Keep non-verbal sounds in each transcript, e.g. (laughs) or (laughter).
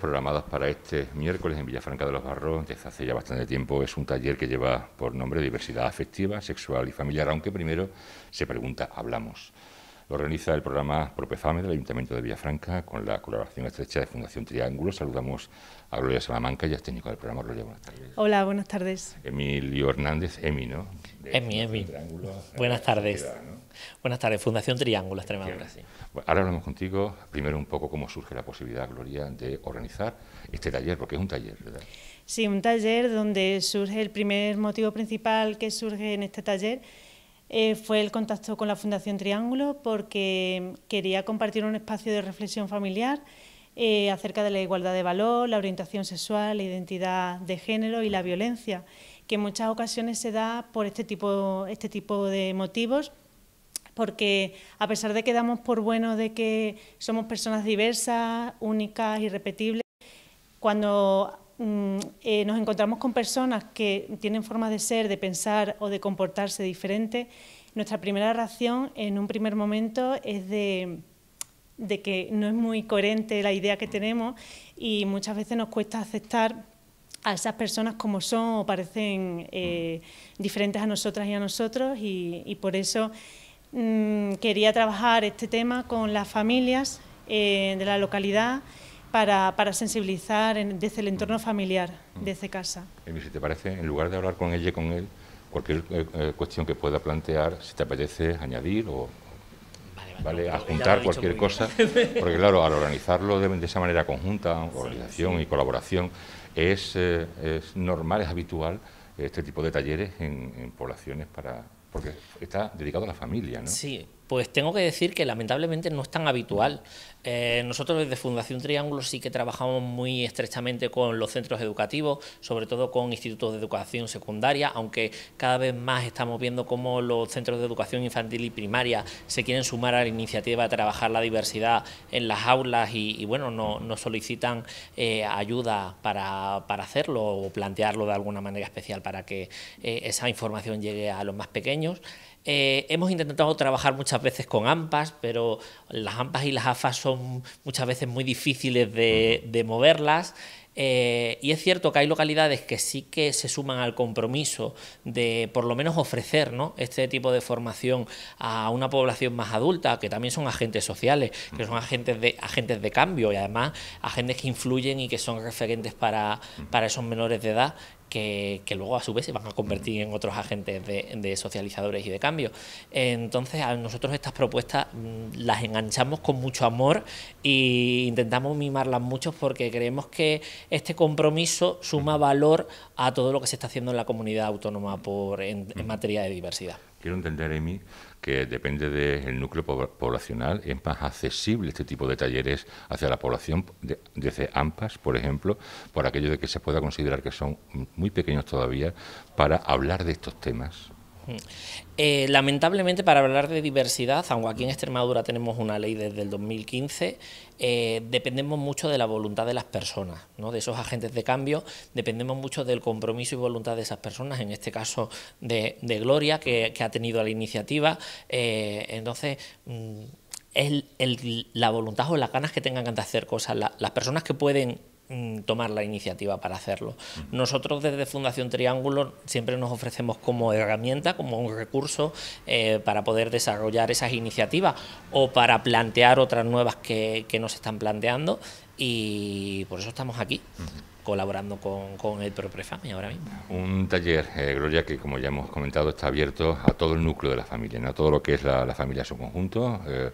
programadas para este miércoles en Villafranca de los Barros desde hace ya bastante tiempo. Es un taller que lleva por nombre Diversidad afectiva, sexual y familiar, aunque primero se pregunta, hablamos. Lo organiza el programa Propefame del Ayuntamiento de Villafranca con la colaboración estrecha de Fundación Triángulo. Saludamos a Gloria Salamanca, ya es técnico del programa. Gloria, buenas tardes. Hola, buenas tardes. Emilio Hernández, Emi, ¿no? Emi, Emi. buenas tardes. Buenas tardes, Fundación Triángulo Extremadura. ahora hablamos contigo, primero un poco cómo surge la posibilidad, Gloria, de organizar este taller, porque es un taller, ¿verdad? Sí, un taller donde surge el primer motivo principal que surge en este taller eh, fue el contacto con la Fundación Triángulo porque quería compartir un espacio de reflexión familiar eh, acerca de la igualdad de valor, la orientación sexual, la identidad de género y la violencia, que en muchas ocasiones se da por este tipo, este tipo de motivos porque a pesar de que damos por bueno de que somos personas diversas, únicas, irrepetibles, cuando mm, eh, nos encontramos con personas que tienen formas de ser, de pensar o de comportarse diferente, nuestra primera reacción en un primer momento es de que no es muy coherente la idea que tenemos y muchas veces nos cuesta aceptar a esas personas como son o parecen eh, mm. diferentes a nosotras y a nosotros y por eso Mm, quería trabajar este tema con las familias eh, de la localidad para, sensibilizar desde el entorno familiar, desde casa. Y si te parece, en lugar de hablar con ella y con él, cualquier eh, eh, cuestión que pueda plantear, si te apetece añadir o ¿vale? cualquier cosa, (laughs) porque claro, al organizarlo de, esa manera conjunta, organización y colaboración, es, normal, es habitual este tipo de talleres en poblaciones para porque está dedicado a la familia, ¿no? Sí, pues tengo que decir que lamentablemente no es tan habitual. Eh, nosotros desde Fundación Triángulo sí que trabajamos muy estrechamente con los centros educativos, sobre todo con institutos de educación secundaria, aunque cada vez más estamos viendo cómo los centros de educación infantil y primaria se quieren sumar a la iniciativa de trabajar la diversidad en las aulas y, bueno, nos no solicitan eh, ayuda para, hacerlo o plantearlo de alguna manera especial para que eh, esa información llegue a los más pequeños. Eh, hemos intentado trabajar muchas veces con AMPAs, pero las AMPAs y las AFAS son muchas veces muy difíciles de, moverlas. Eh, y es cierto que hay localidades que sí que se suman al compromiso de por lo menos ofrecer este tipo de formación a una población más adulta, que también son agentes sociales, que son agentes de, agentes de cambio y además agentes que influyen y que son referentes para, para esos menores de edad que, luego a su vez se van a convertir en otros agentes de, socializadores y de cambio. Entonces, a nosotros estas propuestas mm, las enganchamos con mucho amor e intentamos mimarlas mucho porque creemos que este compromiso suma valor a todo lo que se está haciendo en la comunidad autónoma por, en materia de diversidad quiero entender, Emi, que depende del núcleo poblacional, es más accesible este tipo de talleres hacia la población, desde AMPAS, por ejemplo, por aquello de que se pueda considerar que son muy pequeños todavía, para hablar de estos temas. Eh, lamentablemente, para hablar de diversidad, aunque aquí en Extremadura tenemos una ley desde el 2015, eh, dependemos mucho de la voluntad de las personas, ¿no? de esos agentes de cambio, dependemos mucho del compromiso y voluntad de esas personas, en este caso de, Gloria, que, ha tenido la iniciativa. Eh, entonces, mm, es la voluntad o las ganas que tengan de hacer cosas, las personas que pueden Mm, tomar la iniciativa para hacerlo. Nosotros desde Fundación Triángulo siempre nos ofrecemos como herramienta, como un recurso eh, para poder desarrollar esas iniciativas o para plantear otras nuevas que, nos están planteando y por eso estamos aquí. colaborando con, el el FAMI ahora mismo. Un taller, eh, Gloria, que como ya hemos comentado está abierto a todo el núcleo de la familia, ¿no? a todo lo que es la, familia en su conjunto, eh,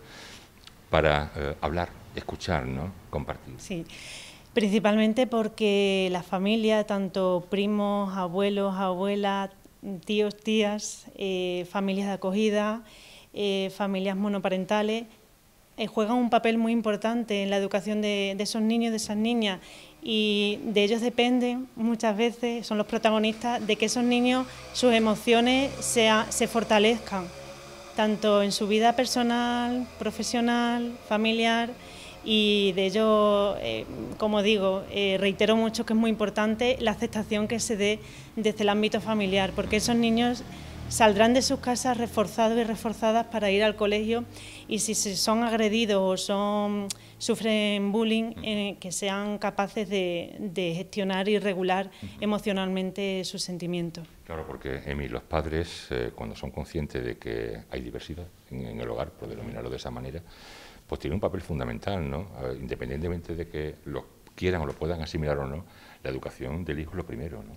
para hablar, escuchar, ¿no? compartir. Sí. Principalmente porque las familia, tanto primos, abuelos, abuelas, tíos, tías, eh, familias de acogida, eh, familias monoparentales, eh, juegan un papel muy importante en la educación de, esos niños de esas niñas y de ellos dependen muchas veces, son los protagonistas, de que esos niños, sus emociones se fortalezcan, tanto en su vida personal, profesional, familiar y de ello, em, como digo, eh, reitero mucho que es muy importante la aceptación que se dé desde el ámbito familiar, porque esos niños saldrán de sus casas reforzados y reforzadas para ir al colegio y si son agredidos o sufren bullying, eh, que sean capaces de, gestionar y regular emocionalmente sus sentimientos. Claro, porque Emi, los padres, eh, cuando son conscientes de que hay diversidad en, en el hogar, por denominarlo de esa manera, pues tiene un papel fundamental, ¿no? Independientemente de que lo quieran o lo puedan asimilar o no, la educación del hijo es lo primero, ¿no?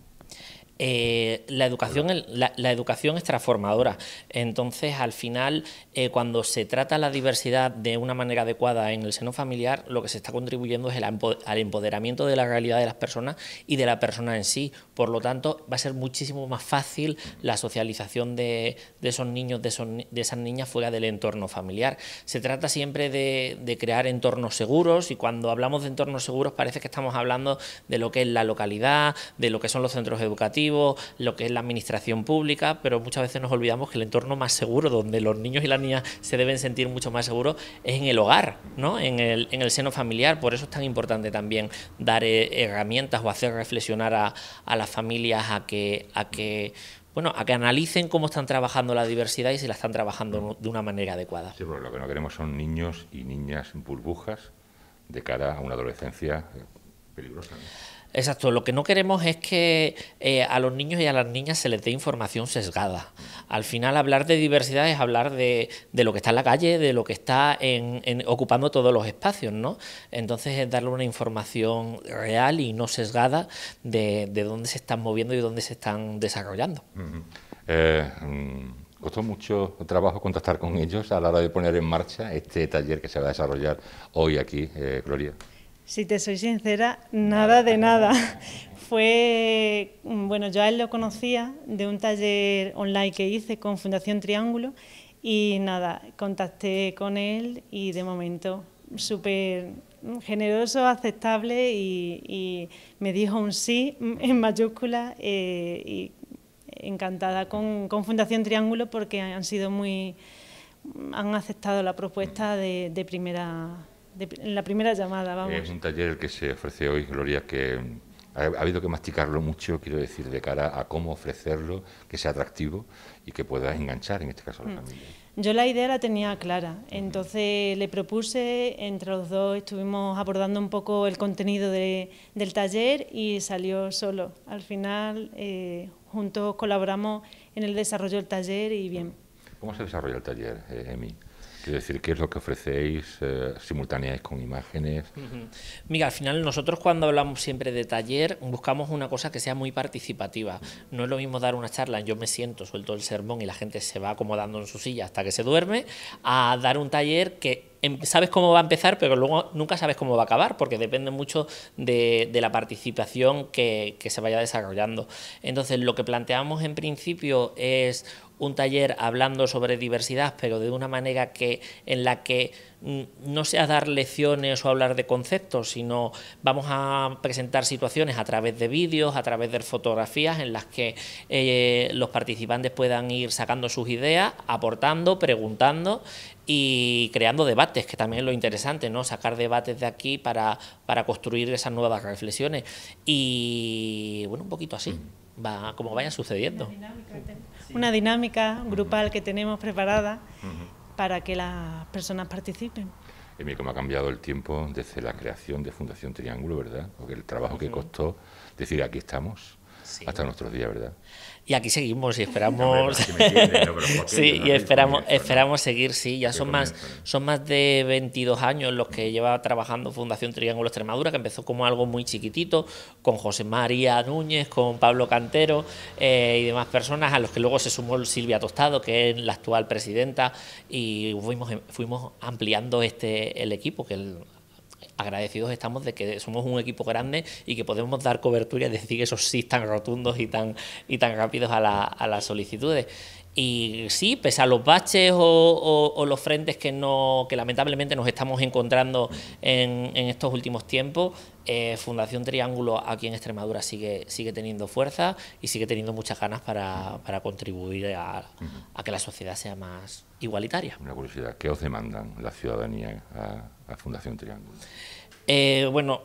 Eh, la, educación, la, la, educación es transformadora. Entonces, al final, eh, cuando se trata la diversidad de una manera adecuada en el seno familiar, lo que se está contribuyendo es el, al empoderamiento de la realidad de las personas y de la persona en sí. Por lo tanto, va a ser muchísimo más fácil la socialización de, esos niños, de, esas niñas fuera del entorno familiar. Se trata siempre de crear entornos seguros y cuando hablamos de entornos seguros parece que estamos hablando de lo que es la localidad, de lo que son los centros educativos lo que es la administración pública, pero muchas veces nos olvidamos que el entorno más seguro, donde los niños y las niñas se deben sentir mucho más seguros, es en el hogar, ¿no? en, el, en el seno familiar. Por eso es tan importante también dar eh, herramientas o hacer reflexionar a, las familias a que, a que bueno, a que analicen cómo están trabajando la diversidad y si la están trabajando de una manera adecuada. Sí, pero lo que no queremos son niños y niñas en burbujas de cara a una adolescencia peligrosa. Exacto, lo que no queremos es que eh, a los niños y a las niñas se les dé información sesgada. Al final hablar de diversidad es hablar de, lo que está en la calle, de lo que está en, ocupando todos los espacios, ¿no? Entonces es darle una información real y no sesgada de, de dónde se están moviendo y dónde se están desarrollando. Eh, mm, costó mucho trabajo contactar con ellos a la hora de poner en marcha este taller que se va a desarrollar hoy aquí, eh, Gloria. Si te soy sincera, nada de nada. (laughs) Fue, mm, bueno, yo a él lo conocía de un taller online que hice con Fundación Triángulo y nada, contacté con él y de momento súper generoso, aceptable y, me dijo un sí en mayúscula eh, y encantada con, Fundación Triángulo porque han sido muy han aceptado la propuesta de primera en la primera llamada, vamos. Es un taller el que se ofrece hoy, Gloria, que mm, ha, habido que masticarlo mucho, quiero decir, de cara a cómo ofrecerlo, que sea atractivo y que pueda enganchar, en este caso, a la mm. Yo la idea la tenía clara, entonces le propuse, entre los dos estuvimos abordando un poco el contenido del taller y salió solo. Al final, eh, juntos colaboramos en el desarrollo del taller y bien. ¿Cómo se desarrolla el taller, eh, Emi? Es decir, ¿qué es lo que ofrecéis? Eh, con imágenes? Mira, al final nosotros cuando hablamos siempre de taller buscamos una cosa que sea muy participativa. No es lo mismo dar una charla, yo me siento, suelto el sermón y la gente se va acomodando en su silla hasta que se duerme, a dar un taller que em, sabes cómo va a empezar, pero luego nunca sabes cómo va a acabar, porque depende mucho de, la participación que, se vaya desarrollando. Entonces, lo que planteamos en principio es un taller hablando sobre diversidad, pero de una manera que, en la que mm, no sea dar lecciones o hablar de conceptos, sino vamos a presentar situaciones a través de vídeos, a través de fotografías en las que eh, los participantes puedan ir sacando sus ideas, aportando, preguntando y creando debates, que también es lo interesante, ¿no? Sacar debates de aquí para, para construir esas nuevas reflexiones. Y bueno, un poquito así, mm. va como vaya sucediendo una dinámica grupal que tenemos preparada para que las personas participen. Emil, cómo ha cambiado el tiempo desde la creación de Fundación Triángulo, ¿verdad? Porque el trabajo que costó decir aquí estamos hasta nuestros días, ¿verdad? Y aquí seguimos y esperamos. (laughs) Sí, y esperamos, esperamos seguir, sí. Ya son más, son más de 22 años los que lleva trabajando Fundación Triángulo Extremadura, que empezó como algo muy chiquitito, con José María Núñez, con Pablo Cantero eh, y demás personas, a los que luego se sumó Silvia Tostado, que es la actual presidenta, y fuimos, fuimos ampliando este el equipo, que el, agradecidos estamos de que somos un equipo grande y que podemos dar cobertura y decir esos sí tan rotundos y tan, y tan rápidos a, a las solicitudes. Y sí, pese a los baches o, los frentes que, no, que lamentablemente nos estamos encontrando en, estos últimos tiempos, eh, Fundación Triángulo aquí en Extremadura sigue, sigue teniendo fuerza y sigue teniendo muchas ganas para, contribuir a, que la sociedad sea más igualitaria. Una curiosidad, ¿qué os demandan la ciudadanía a, Fundación Triángulo? Eh, bueno,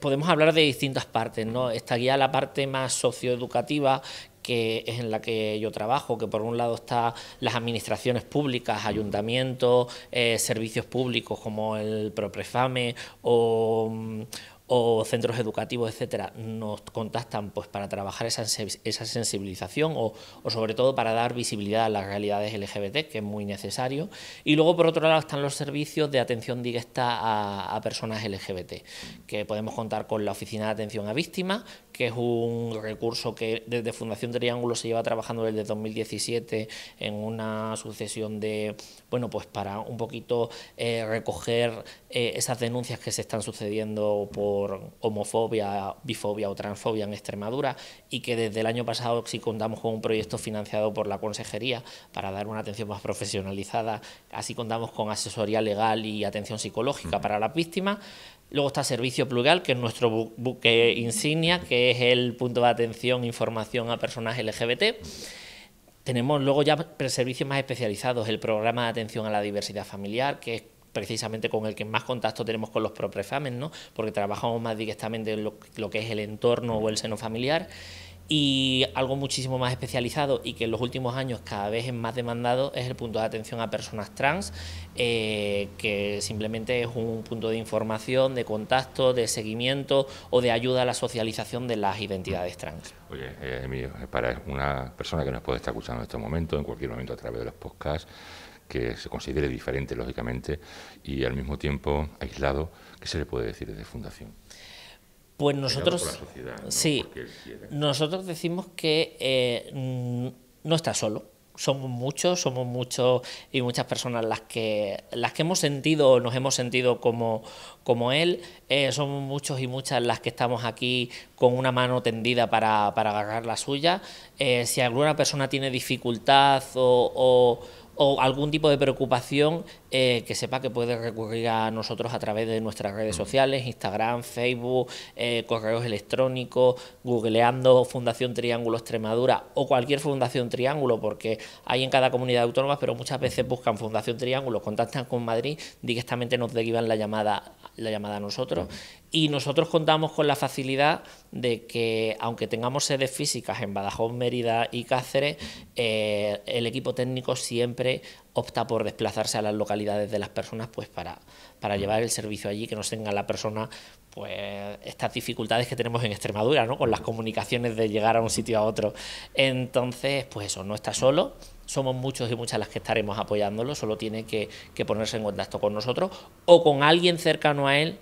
podemos hablar de distintas partes, ¿no? Estaría la parte más socioeducativa, que es en la que yo trabajo, que por un lado está las administraciones públicas, ayuntamientos, eh, servicios públicos como el Proprefame o mm, o centros educativos, etcétera, nos contactan pues para trabajar esa, sensibilización o, o, sobre todo para dar visibilidad a las realidades LGBT, que es muy necesario. Y luego por otro lado están los servicios de atención directa a, personas LGBT, que podemos contar con la Oficina de Atención a Víctimas, que es un recurso que desde Fundación Triángulo se lleva trabajando desde 2017 en una sucesión de, bueno, pues para un poquito eh, recoger eh, esas denuncias que se están sucediendo homofobia, bifobia o transfobia en Extremadura y que desde el año pasado sí contamos con un proyecto financiado por la Consejería para dar una atención más profesionalizada. Así contamos con asesoría legal y atención psicológica para las víctimas. Luego está Servicio Plural, que es nuestro buque insignia, que es el punto de atención, información a personas LGBT. Tenemos luego ya servicios más especializados, el programa de atención a la diversidad familiar, que es precisamente con el que más contacto tenemos con los proprefamen, ¿no? porque trabajamos más directamente en lo, que es el entorno o el seno familiar y algo muchísimo más especializado y que en los últimos años cada vez es más demandado es el punto de atención a personas trans, eh, que simplemente es un punto de información, de contacto, de seguimiento o de ayuda a la socialización de las identidades trans. Oye, eh, Emilio, eh, para una persona que nos puede estar escuchando en este momento, en cualquier momento a través de los podcasts, que se considere diferente, lógicamente, y al mismo tiempo aislado, ¿qué se le puede decir desde Fundación? Pues nosotros, sí, ¿eh? nosotros decimos que eh, no está solo. Somos muchos, somos muchos y muchas personas las que las que hemos sentido nos hemos sentido como, como él. Eh, somos muchos y muchas las que estamos aquí con una mano tendida para, agarrar la suya. si alguna persona tiene dificultad o o algún tipo de preocupación, eh, que sepa que puede recurrir a nosotros a través de nuestras redes sociales, Instagram, Facebook, eh, correos electrónicos, googleando Fundación Triángulo Extremadura o cualquier Fundación Triángulo, porque hay en cada comunidad autónoma, pero muchas veces buscan Fundación Triángulo, contactan con Madrid, directamente nos derivan la llamada la llamada a nosotros. Y nosotros contamos con la facilidad de que, aunque tengamos sedes físicas en Badajoz, Mérida y Cáceres, eh, el equipo técnico siempre opta por desplazarse a las localidades de las personas pues para, para mm. llevar el servicio allí, que no tenga la persona pues estas dificultades que tenemos en Extremadura, ¿no? Con las comunicaciones de llegar a un sitio a otro. Entonces, pues eso, no está solo, somos muchos y muchas las que estaremos apoyándolo, solo tiene que, ponerse en contacto con nosotros o con alguien cercano a él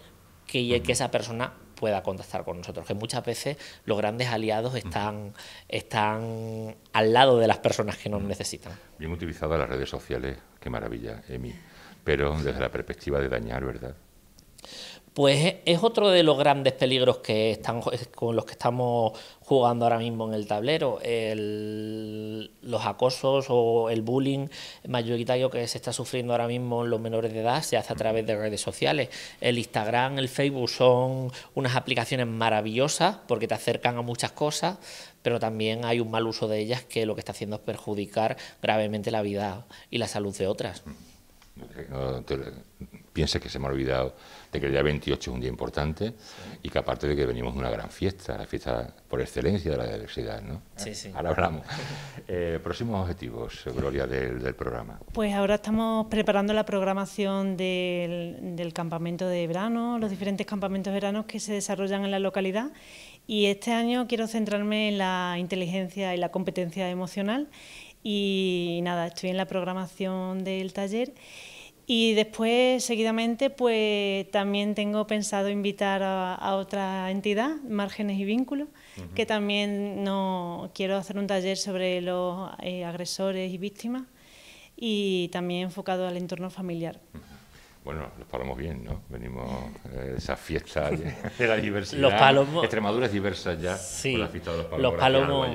que, que esa persona pueda contactar con nosotros, que muchas veces los grandes aliados están, están al lado de las personas que nos necesitan. Bien utilizadas las redes sociales, qué maravilla, Emi, pero desde la perspectiva de dañar, ¿verdad? pues es otro de los grandes peligros que están, con los que estamos jugando ahora mismo en el tablero. los acosos o el bullying mayoritario que se está sufriendo ahora mismo en los menores de edad se hace a través de redes sociales. El Instagram, el Facebook son unas aplicaciones maravillosas porque te acercan a muchas cosas, pero también hay un mal uso de ellas que lo que está haciendo es perjudicar gravemente la vida y la salud de otras. Mm. Eh, piensa que se me ha olvidado de que el día 28 es un día importante y que aparte de que venimos de una gran fiesta, la fiesta por excelencia de la diversidad, ¿no? Sí, sí. Ahora hablamos. Eh, próximos objetivos, Gloria, del, programa. Pues ahora estamos preparando la programación del, campamento de verano, los diferentes campamentos veranos... que se desarrollan en la localidad y este año quiero centrarme en la inteligencia y la competencia emocional y nada, estoy en la programación del taller y después, seguidamente, pues también tengo pensado invitar a, otra entidad, Márgenes y Vínculos, que también no, quiero hacer un taller sobre los eh, agresores y víctimas y también enfocado al entorno familiar. Bueno, los palomos bien, ¿no? Venimos de eh, esa fiesta (laughs) de la diversidad. los palomos. Extremadura es diversa ya. Sí. la fiesta de los palomos. Los palomos.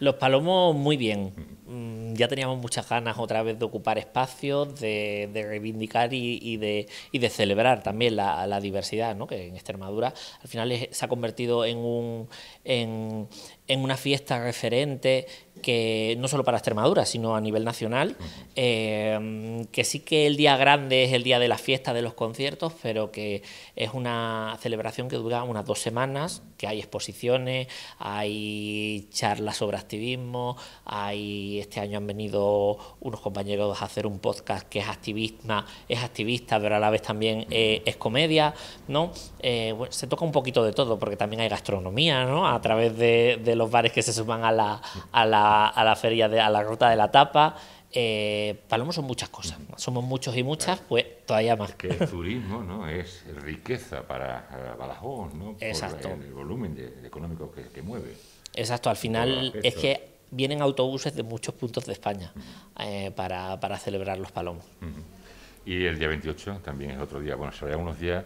Los palomos muy bien. Mm, ya teníamos muchas ganas otra vez de ocupar espacios, de, reivindicar y, de, de, celebrar también la, diversidad, ¿no? que en Extremadura al final se ha convertido en un, en, en una fiesta referente que no solo para Extremadura, sino a nivel nacional, eh, que sí que el día grande es el día de la fiesta, de los conciertos, pero que es una celebración que dura unas dos semanas, que hay exposiciones, hay charlas sobre activismo, hay este año han venido unos compañeros a hacer un podcast que es activista, es activista, pero a la vez también eh, es comedia, ¿no? Eh, se toca un poquito de todo, porque también hay gastronomía, ¿no? A través de, de los bares que se suman a la, a la, a la feria, de, a la ruta de la tapa. Eh, palomos son muchas cosas, somos muchos y muchas, pues todavía más. el turismo es riqueza para Badajoz, ¿no? El, volumen económico que, mueve. Exacto, al final es que vienen autobuses de muchos puntos de España eh, para, para, celebrar los palomos. Y el día 28 también es otro día, bueno, ve unos días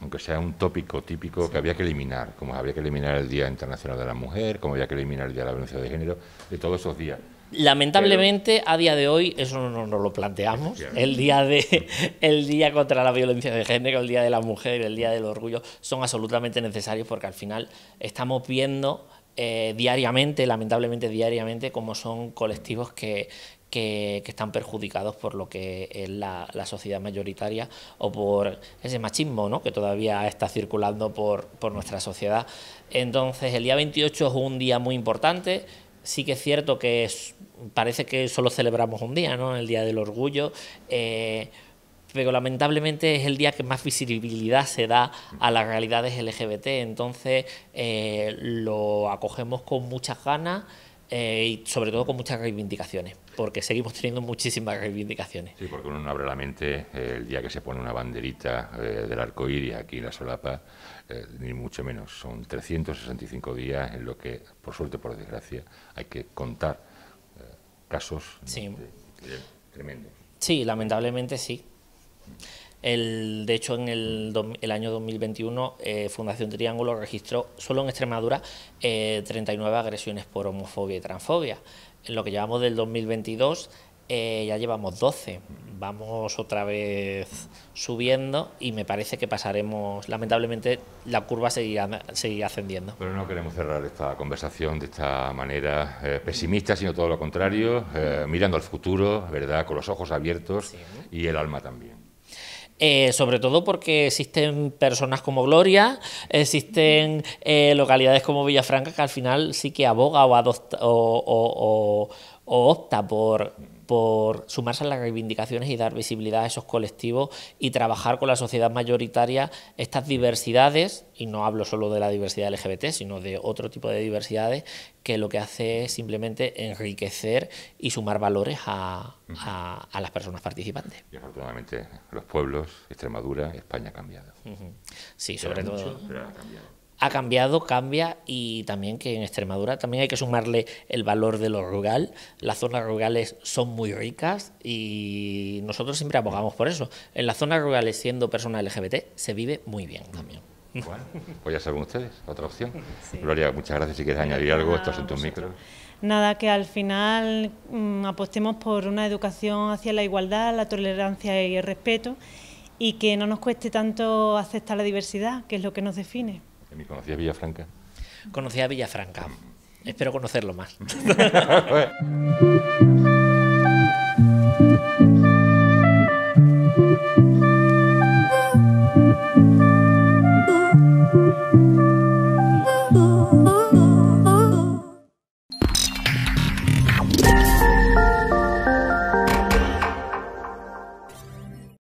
aunque sea un tópico típico que había que eliminar, como había que eliminar el Día Internacional de la Mujer, como había que eliminar el Día de la Violencia de Género, de todos esos días. Lamentablemente, a día de hoy, eso no nos lo planteamos. El día, de, (laughs) el día contra la violencia de género, el día de la mujer, y el día del orgullo, son absolutamente necesarios porque al final estamos viendo eh, diariamente, lamentablemente diariamente, como son colectivos que, que, están perjudicados por lo que es la, sociedad mayoritaria o por ese machismo que todavía está circulando por, nuestra sociedad. Entonces, el día 28 es un día muy importante sí que es cierto que parece que solo celebramos un día, ¿no? El Día del Orgullo. Eh, pero lamentablemente es el día que más visibilidad se da a las realidades LGBT. Entonces eh, lo acogemos con muchas ganas eh, y sobre todo con muchas reivindicaciones porque seguimos teniendo muchísimas reivindicaciones. Sí, porque uno no abre la mente eh, el día que se pone una banderita eh, del arco iris aquí en la solapa, eh, ni mucho menos. Son 365 días en lo que, por suerte, por desgracia, hay que contar casos sí. tremendos. Sí, lamentablemente sí. El, de hecho, en el, año 2021, Fundación Triángulo registró solo en Extremadura 39 agresiones por homofobia y transfobia en lo que llevamos del 2022 eh, ya llevamos 12. Vamos otra vez subiendo y me parece que pasaremos, lamentablemente, la curva seguirá, seguirá ascendiendo. Pero no queremos cerrar esta conversación de esta manera eh, pesimista, sino todo lo contrario, eh, mirando al futuro, ¿verdad? Con los ojos abiertos y el alma también. Eh, sobre todo porque existen personas como Gloria, existen eh, localidades como Villafranca que al final sí que aboga o, adopta, o opta por por sumarse a las reivindicaciones y dar visibilidad a esos colectivos y trabajar con la sociedad mayoritaria estas diversidades, y no hablo solo de la diversidad LGBT, sino de otro tipo de diversidades, que lo que hace es simplemente enriquecer y sumar valores a, las personas participantes. Y afortunadamente los pueblos, Extremadura, España ha cambiado. Sí, sobre todo ha cambiado, cambia y también que en Extremadura también hay que sumarle el valor de lo rural. Las zonas rurales son muy ricas y nosotros siempre abogamos por eso. En las zonas rurales, siendo persona LGBT, se vive muy bien también. Bueno, pues ya saben ustedes, otra opción. Gloria, muchas gracias. Si quieres añadir algo, estos en tus micros. Nada, que al final mm, apostemos por una educación hacia la igualdad, la tolerancia y el respeto y que no nos cueste tanto aceptar la diversidad, que es lo que nos define conocía Villafranca. Conocía Villafranca. Mm. Espero conocerlo más. (laughs)